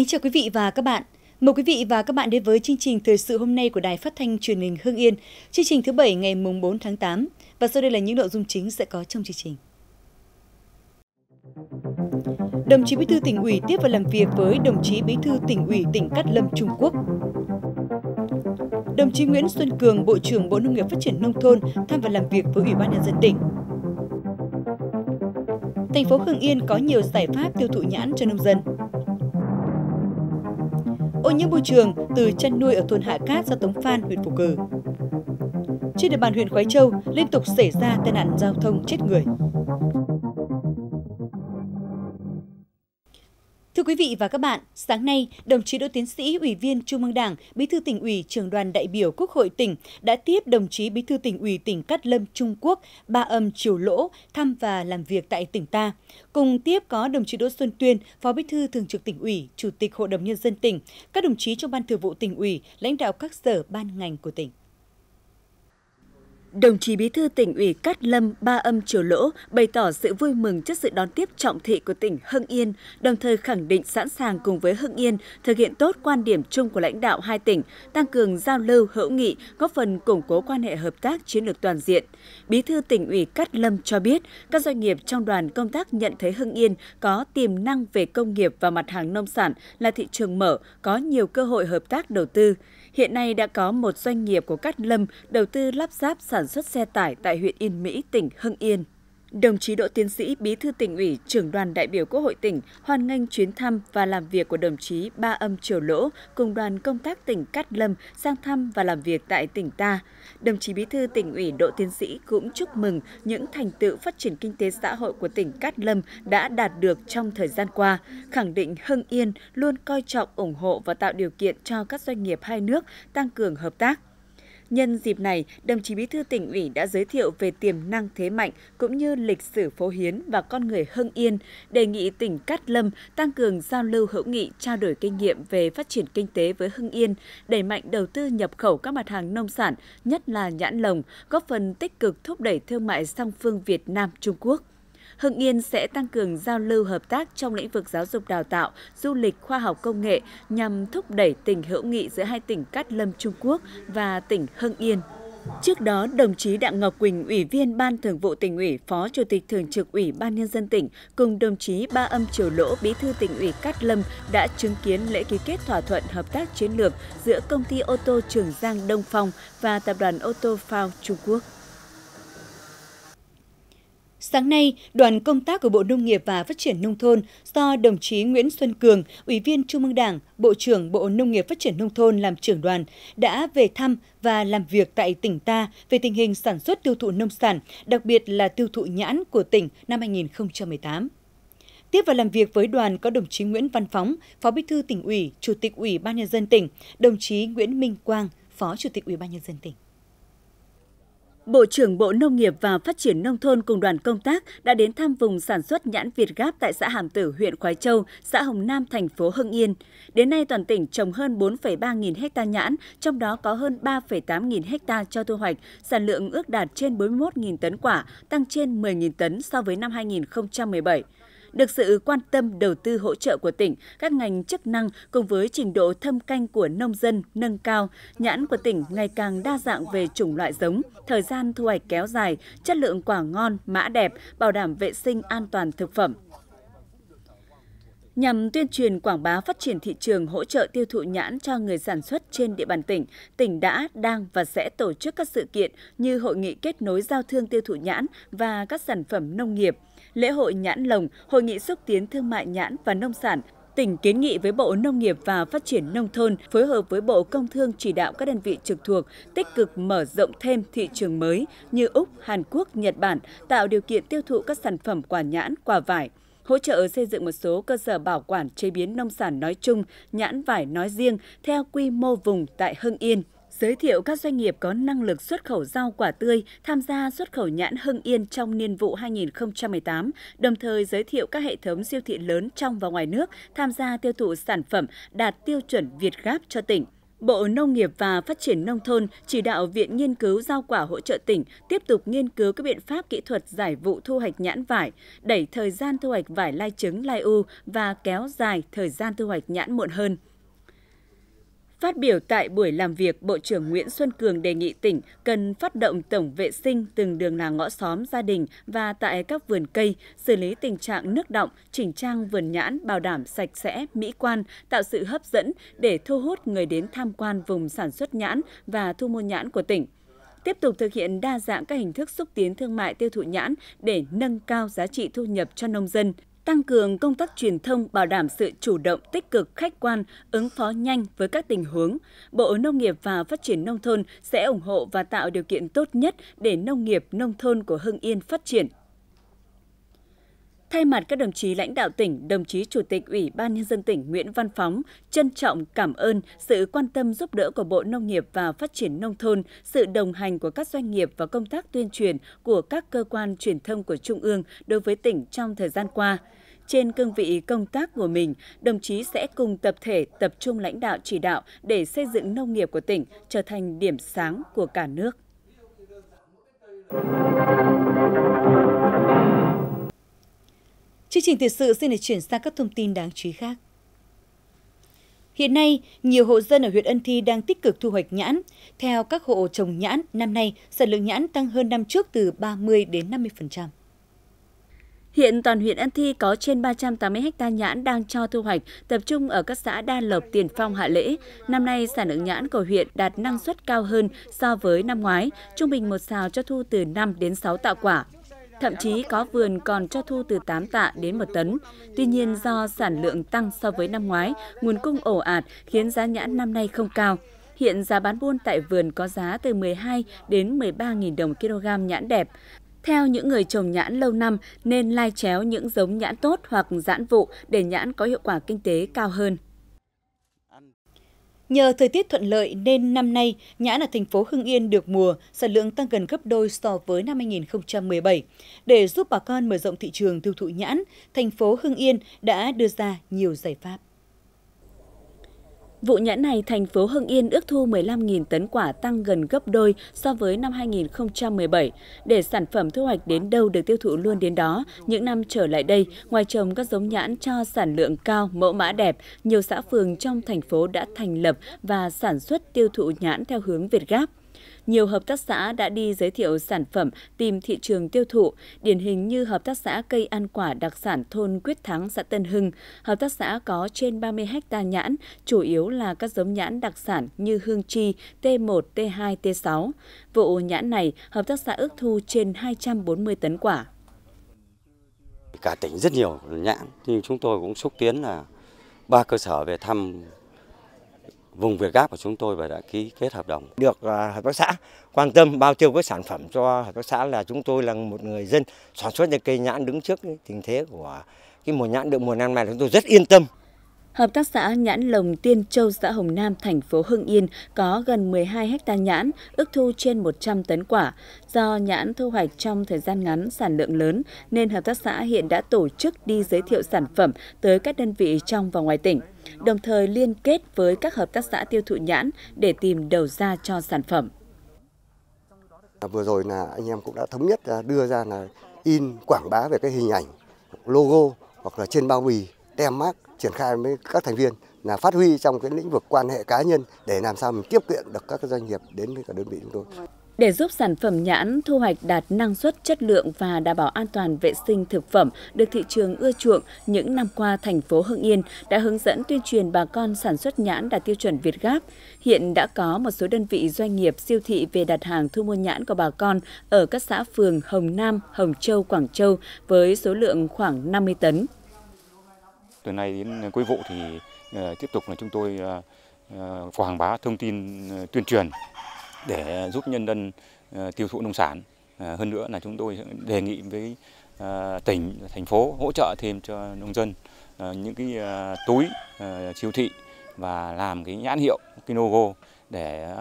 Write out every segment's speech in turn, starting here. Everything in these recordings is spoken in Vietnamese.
Kính chào quý vị và các bạn. Mời quý vị và các bạn đến với chương trình thời sự hôm nay của Đài Phát thanh Truyền hình Hưng Yên, chương trình thứ bảy ngày mùng 4 tháng 8 và sau đây là những nội dung chính sẽ có trong chương trình. Đồng chí Bí thư tỉnh ủy tiếp và làm việc với đồng chí Bí thư tỉnh ủy tỉnh Cát Lâm Trung Quốc. Đồng chí Nguyễn Xuân Cường, Bộ trưởng Bộ Nông nghiệp Phát triển Nông thôn thăm và làm việc với Ủy ban Nhân dân tỉnh. Thành phố Hưng Yên có nhiều giải pháp tiêu thụ nhãn cho nông dân ô nhiễm môi trường từ chăn nuôi ở thôn Hạ Cát xã Tống Phan, huyện Phú Cử. Trên địa bàn huyện Khói Châu liên tục xảy ra tai nạn giao thông chết người. vị và các bạn, sáng nay, đồng chí Đỗ Tiến sĩ, Ủy viên Trung ương Đảng, Bí thư tỉnh ủy, trường đoàn đại biểu Quốc hội tỉnh đã tiếp đồng chí Bí thư tỉnh ủy tỉnh Cát Lâm, Trung Quốc, Ba Âm, Triều Lỗ thăm và làm việc tại tỉnh ta. Cùng tiếp có đồng chí Đỗ Xuân Tuyên, Phó Bí thư Thường trực tỉnh ủy, Chủ tịch Hội đồng Nhân dân tỉnh, các đồng chí trong Ban Thường vụ tỉnh ủy, lãnh đạo các sở ban ngành của tỉnh. Đồng chí Bí thư tỉnh ủy Cát Lâm Ba Âm Triều Lỗ bày tỏ sự vui mừng trước sự đón tiếp trọng thị của tỉnh Hưng Yên, đồng thời khẳng định sẵn sàng cùng với Hưng Yên thực hiện tốt quan điểm chung của lãnh đạo hai tỉnh, tăng cường giao lưu hữu nghị, góp phần củng cố quan hệ hợp tác chiến lược toàn diện. Bí thư tỉnh ủy Cát Lâm cho biết, các doanh nghiệp trong đoàn công tác nhận thấy Hưng Yên có tiềm năng về công nghiệp và mặt hàng nông sản là thị trường mở, có nhiều cơ hội hợp tác đầu tư. Hiện nay đã có một doanh nghiệp của Cát Lâm đầu tư lắp ráp sản xuất xe tải tại huyện Yên Mỹ, tỉnh Hưng Yên. Đồng chí Đỗ Tiến sĩ, Bí thư tỉnh ủy, trưởng đoàn đại biểu Quốc hội tỉnh hoan nghênh chuyến thăm và làm việc của đồng chí Ba Âm Triều Lỗ cùng đoàn công tác tỉnh Cát Lâm sang thăm và làm việc tại tỉnh ta. Đồng chí Bí thư tỉnh ủy Đỗ Tiến sĩ cũng chúc mừng những thành tựu phát triển kinh tế xã hội của tỉnh Cát Lâm đã đạt được trong thời gian qua, khẳng định Hưng Yên luôn coi trọng ủng hộ và tạo điều kiện cho các doanh nghiệp hai nước tăng cường hợp tác Nhân dịp này, đồng chí Bí thư tỉnh ủy đã giới thiệu về tiềm năng thế mạnh cũng như lịch sử phố Hiến và con người Hưng Yên, đề nghị tỉnh Cát Lâm tăng cường giao lưu hữu nghị, trao đổi kinh nghiệm về phát triển kinh tế với Hưng Yên, đẩy mạnh đầu tư nhập khẩu các mặt hàng nông sản, nhất là nhãn lồng, góp phần tích cực thúc đẩy thương mại song phương Việt Nam Trung Quốc. Hưng Yên sẽ tăng cường giao lưu hợp tác trong lĩnh vực giáo dục đào tạo, du lịch, khoa học công nghệ nhằm thúc đẩy tình hữu nghị giữa hai tỉnh Cát Lâm Trung Quốc và tỉnh Hưng Yên Trước đó, đồng chí Đặng Ngọc Quỳnh, Ủy viên Ban Thường vụ tỉnh ủy, Phó Chủ tịch Thường trực Ủy ban Nhân dân tỉnh, cùng đồng chí Ba Âm Triều Lỗ, Bí thư tỉnh ủy Cát Lâm đã chứng kiến lễ ký kết thỏa thuận hợp tác chiến lược giữa công ty ô tô Trường Giang Đông Phong và tập đoàn ô tô FAO Trung Quốc. Sáng nay, đoàn công tác của Bộ Nông nghiệp và Phát triển Nông thôn do đồng chí Nguyễn Xuân Cường, Ủy viên Trung ương Đảng, Bộ trưởng Bộ Nông nghiệp Phát triển Nông thôn làm trưởng đoàn, đã về thăm và làm việc tại tỉnh ta về tình hình sản xuất tiêu thụ nông sản, đặc biệt là tiêu thụ nhãn của tỉnh năm 2018. Tiếp và làm việc với đoàn có đồng chí Nguyễn Văn Phóng, Phó Bí thư tỉnh ủy, Chủ tịch Ủy ban nhân dân tỉnh, đồng chí Nguyễn Minh Quang, Phó Chủ tịch Ủy ban nhân dân tỉnh. Bộ trưởng Bộ Nông nghiệp và Phát triển Nông thôn cùng đoàn công tác đã đến thăm vùng sản xuất nhãn Việt Gáp tại xã Hàm Tử, huyện Khói Châu, xã Hồng Nam, thành phố Hưng Yên. Đến nay, toàn tỉnh trồng hơn 4,3 nghìn hecta nhãn, trong đó có hơn 3,8 nghìn hecta cho thu hoạch, sản lượng ước đạt trên 41 nghìn tấn quả, tăng trên 10 nghìn tấn so với năm 2017 được sự quan tâm đầu tư hỗ trợ của tỉnh, các ngành chức năng cùng với trình độ thâm canh của nông dân nâng cao, nhãn của tỉnh ngày càng đa dạng về chủng loại giống, thời gian thu hoạch kéo dài, chất lượng quả ngon, mã đẹp, bảo đảm vệ sinh an toàn thực phẩm. Nhằm tuyên truyền quảng bá phát triển thị trường hỗ trợ tiêu thụ nhãn cho người sản xuất trên địa bàn tỉnh, tỉnh đã, đang và sẽ tổ chức các sự kiện như hội nghị kết nối giao thương tiêu thụ nhãn và các sản phẩm nông nghiệp, lễ hội nhãn lồng, hội nghị xúc tiến thương mại nhãn và nông sản, tỉnh kiến nghị với Bộ Nông nghiệp và Phát triển Nông thôn phối hợp với Bộ Công Thương chỉ đạo các đơn vị trực thuộc tích cực mở rộng thêm thị trường mới như Úc, Hàn Quốc, Nhật Bản, tạo điều kiện tiêu thụ các sản phẩm quả nhãn, quả vải, hỗ trợ xây dựng một số cơ sở bảo quản chế biến nông sản nói chung, nhãn vải nói riêng theo quy mô vùng tại Hưng Yên giới thiệu các doanh nghiệp có năng lực xuất khẩu rau quả tươi tham gia xuất khẩu nhãn Hưng Yên trong niên vụ 2018, đồng thời giới thiệu các hệ thống siêu thị lớn trong và ngoài nước tham gia tiêu thụ sản phẩm đạt tiêu chuẩn Việt Gáp cho tỉnh. Bộ Nông nghiệp và Phát triển Nông thôn chỉ đạo Viện Nghiên cứu Giao quả hỗ trợ tỉnh tiếp tục nghiên cứu các biện pháp kỹ thuật giải vụ thu hoạch nhãn vải, đẩy thời gian thu hoạch vải lai trứng lai u và kéo dài thời gian thu hoạch nhãn muộn hơn. Phát biểu tại buổi làm việc, Bộ trưởng Nguyễn Xuân Cường đề nghị tỉnh cần phát động tổng vệ sinh từng đường làng ngõ xóm, gia đình và tại các vườn cây, xử lý tình trạng nước động, chỉnh trang vườn nhãn, bảo đảm sạch sẽ, mỹ quan, tạo sự hấp dẫn để thu hút người đến tham quan vùng sản xuất nhãn và thu mua nhãn của tỉnh tiếp tục thực hiện đa dạng các hình thức xúc tiến thương mại tiêu thụ nhãn để nâng cao giá trị thu nhập cho nông dân tăng cường công tác truyền thông bảo đảm sự chủ động tích cực khách quan, ứng phó nhanh với các tình huống. Bộ Nông nghiệp và Phát triển Nông thôn sẽ ủng hộ và tạo điều kiện tốt nhất để nông nghiệp, nông thôn của Hưng Yên phát triển Thay mặt các đồng chí lãnh đạo tỉnh, đồng chí Chủ tịch Ủy ban Nhân dân tỉnh Nguyễn Văn Phóng trân trọng cảm ơn sự quan tâm giúp đỡ của Bộ Nông nghiệp và Phát triển Nông thôn, sự đồng hành của các doanh nghiệp và công tác tuyên truyền của các cơ quan truyền thông của Trung ương đối với tỉnh trong thời gian qua. Trên cương vị công tác của mình, đồng chí sẽ cùng tập thể tập trung lãnh đạo chỉ đạo để xây dựng nông nghiệp của tỉnh trở thành điểm sáng của cả nước. Chương trình thực sự xin được chuyển sang các thông tin đáng chú ý khác. Hiện nay, nhiều hộ dân ở huyện Ân Thi đang tích cực thu hoạch nhãn. Theo các hộ trồng nhãn, năm nay sản lượng nhãn tăng hơn năm trước từ 30 đến 50%. Hiện toàn huyện Ân Thi có trên 380 ha nhãn đang cho thu hoạch, tập trung ở các xã Đa Lộc, Tiền Phong, Hạ Lễ. Năm nay, sản lượng nhãn của huyện đạt năng suất cao hơn so với năm ngoái, trung bình một xào cho thu từ 5 đến 6 tạ quả thậm chí có vườn còn cho thu từ 8 tạ đến 1 tấn. Tuy nhiên do sản lượng tăng so với năm ngoái, nguồn cung ổ ạt khiến giá nhãn năm nay không cao. Hiện giá bán buôn tại vườn có giá từ 12 đến 13.000 đồng kg nhãn đẹp. Theo những người trồng nhãn lâu năm nên lai chéo những giống nhãn tốt hoặc giãn vụ để nhãn có hiệu quả kinh tế cao hơn. Nhờ thời tiết thuận lợi nên năm nay, nhãn ở thành phố Hưng Yên được mùa, sản lượng tăng gần gấp đôi so với năm 2017. Để giúp bà con mở rộng thị trường tiêu thụ nhãn, thành phố Hưng Yên đã đưa ra nhiều giải pháp. Vụ nhãn này, thành phố Hưng Yên ước thu 15.000 tấn quả tăng gần gấp đôi so với năm 2017. Để sản phẩm thu hoạch đến đâu được tiêu thụ luôn đến đó, những năm trở lại đây, ngoài trồng các giống nhãn cho sản lượng cao, mẫu mã đẹp, nhiều xã phường trong thành phố đã thành lập và sản xuất tiêu thụ nhãn theo hướng Việt Gáp nhiều hợp tác xã đã đi giới thiệu sản phẩm tìm thị trường tiêu thụ, điển hình như hợp tác xã cây ăn quả đặc sản thôn Quyết Thắng xã Tân Hưng. Hợp tác xã có trên 30 ha nhãn, chủ yếu là các giống nhãn đặc sản như hương chi, T1, T2, T6. Vụ nhãn này, hợp tác xã ước thu trên 240 tấn quả. Cả tỉnh rất nhiều nhãn, nhưng chúng tôi cũng xúc tiến là ba cơ sở về thăm vùng Việt Gáp của chúng tôi và đã ký kết hợp đồng. Được à, hợp tác xã quan tâm bao tiêu các sản phẩm cho hợp tác xã là chúng tôi là một người dân sản xuất cây nhãn đứng trước tình thế của cái mùa nhãn được mùa năm nay chúng tôi rất yên tâm. Hợp tác xã Nhãn Lồng Tiên Châu xã Hồng Nam, thành phố Hưng Yên có gần 12 ha nhãn, ước thu trên 100 tấn quả. Do nhãn thu hoạch trong thời gian ngắn sản lượng lớn nên hợp tác xã hiện đã tổ chức đi giới thiệu sản phẩm tới các đơn vị trong và ngoài tỉnh đồng thời liên kết với các hợp tác xã tiêu thụ nhãn để tìm đầu ra cho sản phẩm. À, vừa rồi là anh em cũng đã thống nhất đưa ra là in quảng bá về cái hình ảnh, logo hoặc là trên bao bì, tem mác triển khai với các thành viên là phát huy trong cái lĩnh vực quan hệ cá nhân để làm sao mình tiếp cận được các doanh nghiệp đến với cả đơn vị chúng tôi để giúp sản phẩm nhãn thu hoạch đạt năng suất, chất lượng và đảm bảo an toàn vệ sinh thực phẩm được thị trường ưa chuộng, những năm qua thành phố Hưng Yên đã hướng dẫn tuyên truyền bà con sản xuất nhãn đạt tiêu chuẩn Việt Gáp. Hiện đã có một số đơn vị doanh nghiệp siêu thị về đặt hàng thu mua nhãn của bà con ở các xã phường Hồng Nam, Hồng Châu, Quảng Châu với số lượng khoảng 50 tấn. Từ nay đến cuối vụ thì ờ, tiếp tục là chúng tôi ờ, ờ, quảng bá thông tin tuyên truyền để giúp nhân dân ờ, tiêu thụ nông sản. Ờ, hơn nữa là chúng tôi đề nghị với ờ, tỉnh, thành phố hỗ trợ thêm cho nông dân những cái túi siêu thị và làm cái nhãn hiệu, cái logo để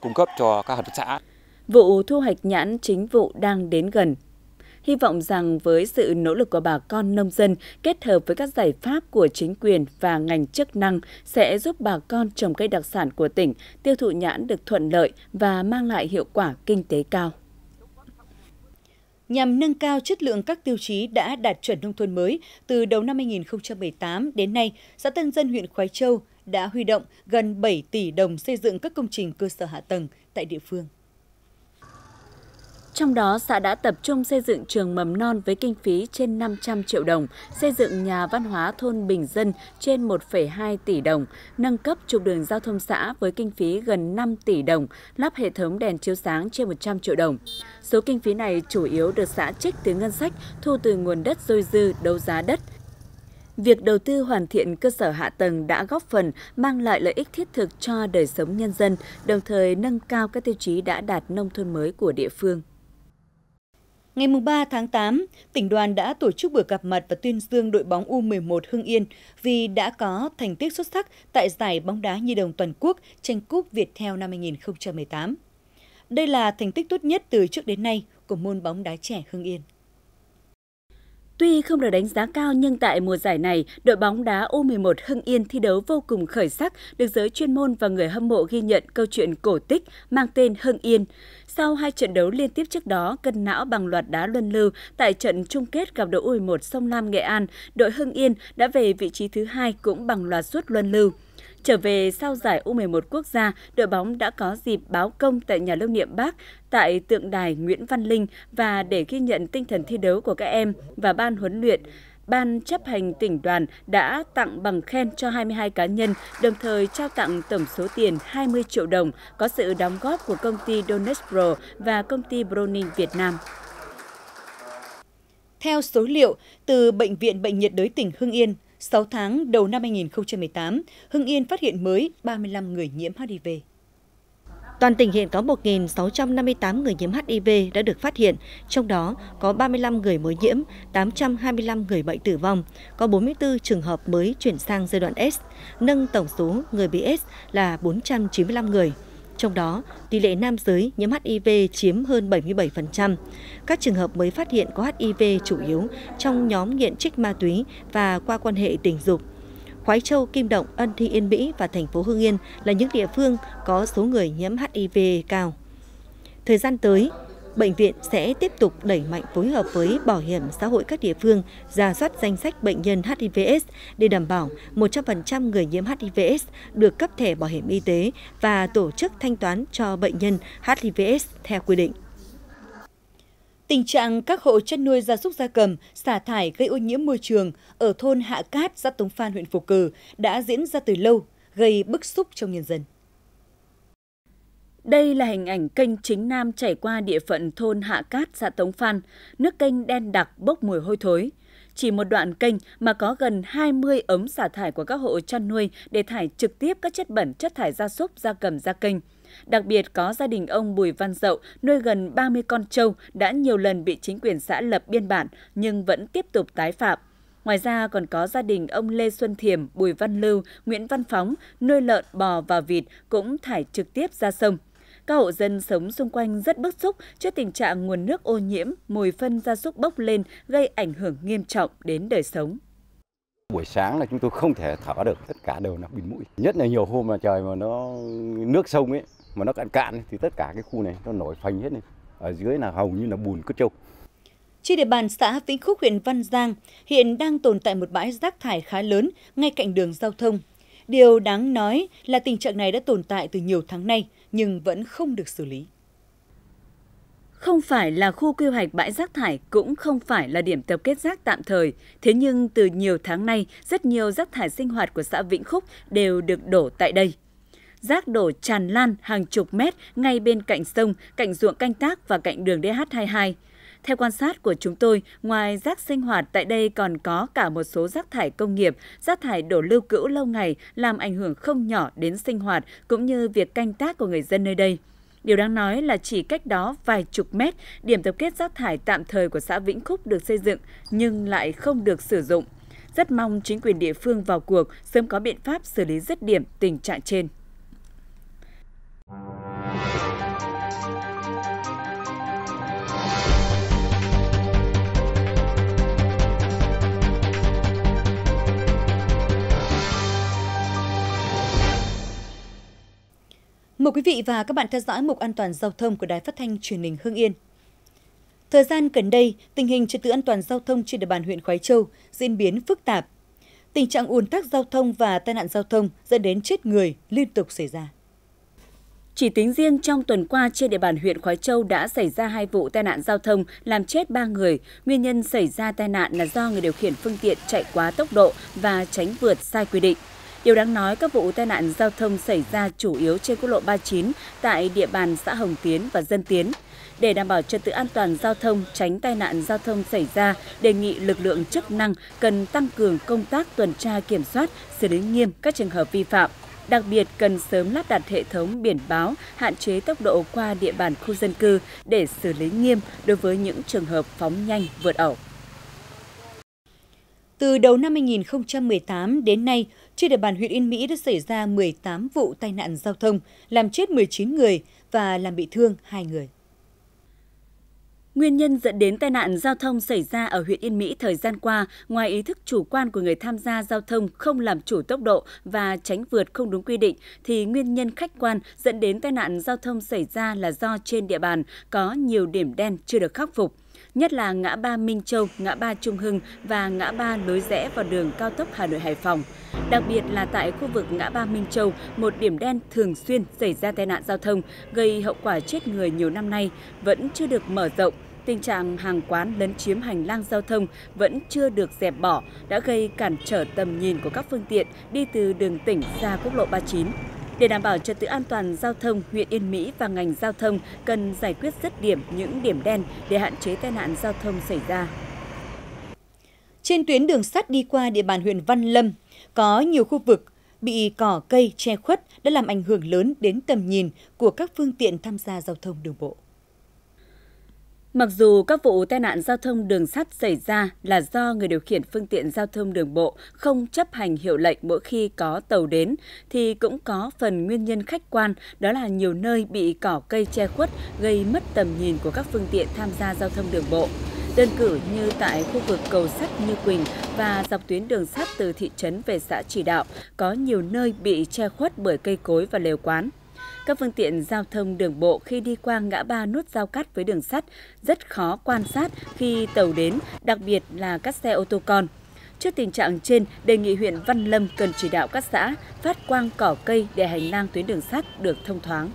cung cấp cho các hợp tác xã. Vụ thu hoạch nhãn chính vụ đang đến gần. Hy vọng rằng với sự nỗ lực của bà con nông dân kết hợp với các giải pháp của chính quyền và ngành chức năng sẽ giúp bà con trồng cây đặc sản của tỉnh tiêu thụ nhãn được thuận lợi và mang lại hiệu quả kinh tế cao nhằm nâng cao chất lượng các tiêu chí đã đạt chuẩn nông thôn mới, từ đầu năm 2018 đến nay, xã Tân Dân huyện Khói Châu đã huy động gần 7 tỷ đồng xây dựng các công trình cơ sở hạ tầng tại địa phương. Trong đó, xã đã tập trung xây dựng trường mầm non với kinh phí trên 500 triệu đồng, xây dựng nhà văn hóa thôn Bình Dân trên 1,2 tỷ đồng, nâng cấp trục đường giao thông xã với kinh phí gần 5 tỷ đồng, lắp hệ thống đèn chiếu sáng trên 100 triệu đồng. Số kinh phí này chủ yếu được xã trích từ ngân sách, thu từ nguồn đất dôi dư, đấu giá đất, Việc đầu tư hoàn thiện cơ sở hạ tầng đã góp phần mang lại lợi ích thiết thực cho đời sống nhân dân, đồng thời nâng cao các tiêu chí đã đạt nông thôn mới của địa phương. Ngày 3 tháng 8, tỉnh đoàn đã tổ chức buổi gặp mặt và tuyên dương đội bóng U11 Hưng Yên vì đã có thành tích xuất sắc tại giải bóng đá nhi đồng toàn quốc tranh cúp Việt theo năm 2018. Đây là thành tích tốt nhất từ trước đến nay của môn bóng đá trẻ Hưng Yên. Tuy không được đánh giá cao nhưng tại mùa giải này, đội bóng đá U11 Hưng Yên thi đấu vô cùng khởi sắc, được giới chuyên môn và người hâm mộ ghi nhận câu chuyện cổ tích mang tên Hưng Yên. Sau hai trận đấu liên tiếp trước đó, cân não bằng loạt đá luân lưu tại trận chung kết gặp đội U11 Sông Lam Nghệ An, đội Hưng Yên đã về vị trí thứ hai cũng bằng loạt suất luân lưu. Trở về sau giải U11 quốc gia, đội bóng đã có dịp báo công tại nhà lưu niệm Bác, tại tượng đài Nguyễn Văn Linh và để ghi nhận tinh thần thi đấu của các em và ban huấn luyện. Ban chấp hành tỉnh đoàn đã tặng bằng khen cho 22 cá nhân, đồng thời trao tặng tổng số tiền 20 triệu đồng có sự đóng góp của công ty Donetspro và công ty Browning Việt Nam. Theo số liệu từ Bệnh viện Bệnh nhiệt đới tỉnh Hưng Yên, 6 tháng đầu năm 2018, Hưng Yên phát hiện mới 35 người nhiễm HIV. Toàn tỉnh hiện có 1.658 người nhiễm HIV đã được phát hiện, trong đó có 35 người mới nhiễm, 825 người bệnh tử vong, có 44 trường hợp mới chuyển sang giai đoạn S, nâng tổng số người bị S là 495 người. Trong đó, tỷ lệ nam giới nhiễm HIV chiếm hơn 77%. Các trường hợp mới phát hiện có HIV chủ yếu trong nhóm nghiện trích ma túy và qua quan hệ tình dục. Khói Châu, Kim Động, Ân Thi Yên Mỹ và thành phố Hương Yên là những địa phương có số người nhiễm HIV cao. Thời gian tới, bệnh viện sẽ tiếp tục đẩy mạnh phối hợp với Bảo hiểm xã hội các địa phương ra soát danh sách bệnh nhân HIVS để đảm bảo 100% người nhiễm HIVS được cấp thẻ bảo hiểm y tế và tổ chức thanh toán cho bệnh nhân HIVS theo quy định. Tình trạng các hộ chăn nuôi gia súc gia cầm xả thải gây ô nhiễm môi trường ở thôn Hạ Cát, xã Tống Phan, huyện Phục Cử đã diễn ra từ lâu, gây bức xúc trong nhân dân. Đây là hình ảnh kênh chính Nam chảy qua địa phận thôn Hạ Cát, xã Tống Phan. Nước kênh đen đặc bốc mùi hôi thối. Chỉ một đoạn kênh mà có gần 20 ống xả thải của các hộ chăn nuôi để thải trực tiếp các chất bẩn, chất thải gia súc, gia cầm ra kênh. Đặc biệt có gia đình ông Bùi Văn Dậu nuôi gần 30 con trâu đã nhiều lần bị chính quyền xã lập biên bản nhưng vẫn tiếp tục tái phạm. Ngoài ra còn có gia đình ông Lê Xuân Thiểm, Bùi Văn Lưu, Nguyễn Văn Phóng nuôi lợn, bò và vịt cũng thải trực tiếp ra sông. Các hộ dân sống xung quanh rất bức xúc trước tình trạng nguồn nước ô nhiễm, mùi phân gia súc bốc lên gây ảnh hưởng nghiêm trọng đến đời sống. Buổi sáng là chúng tôi không thể thở được, tất cả đều là bình mũi. Nhất là nhiều hôm mà trời mà nó nước sông ấy mà nó cạn cạn thì tất cả cái khu này nó nổi phành hết này. Ở dưới là hầu như là bùn cất trâu. Trên địa bàn xã Vĩnh Khúc huyện Văn Giang, hiện đang tồn tại một bãi rác thải khá lớn ngay cạnh đường giao thông. Điều đáng nói là tình trạng này đã tồn tại từ nhiều tháng nay nhưng vẫn không được xử lý. Không phải là khu quy hoạch bãi rác thải cũng không phải là điểm tập kết rác tạm thời, thế nhưng từ nhiều tháng nay, rất nhiều rác thải sinh hoạt của xã Vĩnh Khúc đều được đổ tại đây. Rác đổ tràn lan hàng chục mét ngay bên cạnh sông, cạnh ruộng canh tác và cạnh đường DH22. Theo quan sát của chúng tôi, ngoài rác sinh hoạt tại đây còn có cả một số rác thải công nghiệp, rác thải đổ lưu cữu lâu ngày làm ảnh hưởng không nhỏ đến sinh hoạt cũng như việc canh tác của người dân nơi đây. Điều đáng nói là chỉ cách đó vài chục mét, điểm tập kết rác thải tạm thời của xã Vĩnh Khúc được xây dựng nhưng lại không được sử dụng. Rất mong chính quyền địa phương vào cuộc sớm có biện pháp xử lý dứt điểm tình trạng trên. Mời quý vị và các bạn theo dõi mục an toàn giao thông của Đài Phát thanh Truyền hình Hưng Yên. Thời gian gần đây, tình hình trật tự an toàn giao thông trên địa bàn huyện Khói Châu diễn biến phức tạp. Tình trạng ùn tắc giao thông và tai nạn giao thông dẫn đến chết người liên tục xảy ra. Chỉ tính riêng trong tuần qua trên địa bàn huyện Khói Châu đã xảy ra hai vụ tai nạn giao thông làm chết 3 người. Nguyên nhân xảy ra tai nạn là do người điều khiển phương tiện chạy quá tốc độ và tránh vượt sai quy định. Điều đáng nói, các vụ tai nạn giao thông xảy ra chủ yếu trên quốc lộ 39 tại địa bàn xã Hồng Tiến và Dân Tiến. Để đảm bảo trật tự an toàn giao thông, tránh tai nạn giao thông xảy ra, đề nghị lực lượng chức năng cần tăng cường công tác tuần tra kiểm soát, xử lý nghiêm các trường hợp vi phạm. Đặc biệt cần sớm lắp đặt hệ thống biển báo, hạn chế tốc độ qua địa bàn khu dân cư để xử lý nghiêm đối với những trường hợp phóng nhanh vượt ẩu. Từ đầu năm 2018 đến nay, trên địa bàn huyện Yên Mỹ đã xảy ra 18 vụ tai nạn giao thông, làm chết 19 người và làm bị thương 2 người. Nguyên nhân dẫn đến tai nạn giao thông xảy ra ở huyện Yên Mỹ thời gian qua, ngoài ý thức chủ quan của người tham gia giao thông không làm chủ tốc độ và tránh vượt không đúng quy định, thì nguyên nhân khách quan dẫn đến tai nạn giao thông xảy ra là do trên địa bàn có nhiều điểm đen chưa được khắc phục nhất là ngã ba Minh Châu, ngã ba Trung Hưng và ngã ba lối rẽ vào đường cao tốc Hà Nội Hải Phòng. Đặc biệt là tại khu vực ngã ba Minh Châu, một điểm đen thường xuyên xảy ra tai nạn giao thông gây hậu quả chết người nhiều năm nay vẫn chưa được mở rộng tình trạng hàng quán lấn chiếm hành lang giao thông vẫn chưa được dẹp bỏ đã gây cản trở tầm nhìn của các phương tiện đi từ đường tỉnh ra quốc lộ 39. Để đảm bảo trật tự an toàn giao thông, huyện Yên Mỹ và ngành giao thông cần giải quyết dứt điểm những điểm đen để hạn chế tai nạn giao thông xảy ra. Trên tuyến đường sắt đi qua địa bàn huyện Văn Lâm, có nhiều khu vực bị cỏ cây che khuất đã làm ảnh hưởng lớn đến tầm nhìn của các phương tiện tham gia giao thông đường bộ. Mặc dù các vụ tai nạn giao thông đường sắt xảy ra là do người điều khiển phương tiện giao thông đường bộ không chấp hành hiệu lệnh mỗi khi có tàu đến, thì cũng có phần nguyên nhân khách quan đó là nhiều nơi bị cỏ cây che khuất gây mất tầm nhìn của các phương tiện tham gia giao thông đường bộ. Đơn cử như tại khu vực cầu sắt Như Quỳnh và dọc tuyến đường sắt từ thị trấn về xã Chỉ Đạo có nhiều nơi bị che khuất bởi cây cối và lều quán. Các phương tiện giao thông đường bộ khi đi qua ngã ba nút giao cắt với đường sắt rất khó quan sát khi tàu đến, đặc biệt là các xe ô tô con. Trước tình trạng trên, đề nghị huyện Văn Lâm cần chỉ đạo các xã phát quang cỏ cây để hành lang tuyến đường sắt được thông thoáng.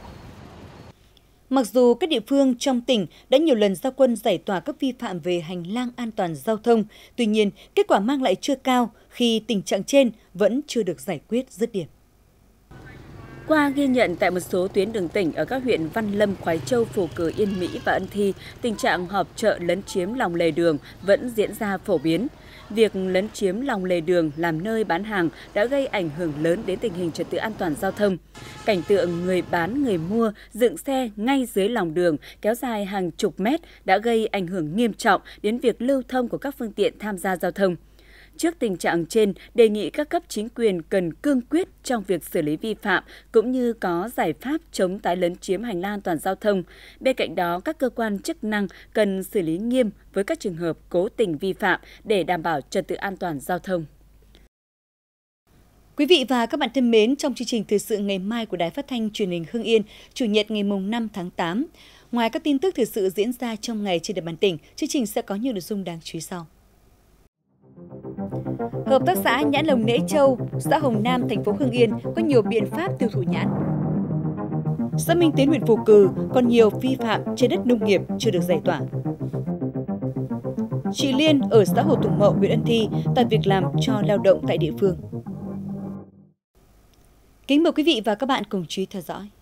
Mặc dù các địa phương trong tỉnh đã nhiều lần ra quân giải tỏa các vi phạm về hành lang an toàn giao thông, tuy nhiên kết quả mang lại chưa cao khi tình trạng trên vẫn chưa được giải quyết dứt điểm. Qua ghi nhận tại một số tuyến đường tỉnh ở các huyện Văn Lâm, Khói Châu, Phù Cử, Yên Mỹ và Ân Thi, tình trạng họp chợ lấn chiếm lòng lề đường vẫn diễn ra phổ biến. Việc lấn chiếm lòng lề đường làm nơi bán hàng đã gây ảnh hưởng lớn đến tình hình trật tự an toàn giao thông. Cảnh tượng người bán, người mua dựng xe ngay dưới lòng đường kéo dài hàng chục mét đã gây ảnh hưởng nghiêm trọng đến việc lưu thông của các phương tiện tham gia giao thông. Trước tình trạng trên, đề nghị các cấp chính quyền cần cương quyết trong việc xử lý vi phạm cũng như có giải pháp chống tái lấn chiếm hành lang an toàn giao thông. Bên cạnh đó, các cơ quan chức năng cần xử lý nghiêm với các trường hợp cố tình vi phạm để đảm bảo trật tự an toàn giao thông. Quý vị và các bạn thân mến, trong chương trình thời sự ngày mai của Đài Phát thanh Truyền hình Hưng Yên, Chủ nhật ngày mùng 5 tháng 8, ngoài các tin tức thời sự diễn ra trong ngày trên địa bàn tỉnh, chương trình sẽ có nhiều nội dung đáng chú ý sau. Hợp tác xã nhãn lồng Nễ Châu, xã Hồng Nam, thành phố Hưng Yên có nhiều biện pháp tiêu thụ nhãn. Xã Minh Tiến, huyện Phù Cử còn nhiều vi phạm trên đất nông nghiệp chưa được giải tỏa. Chị Liên ở xã Hồ Tùng Mậu, huyện Ân Thi tạo việc làm cho lao động tại địa phương. Kính mời quý vị và các bạn cùng chú ý theo dõi.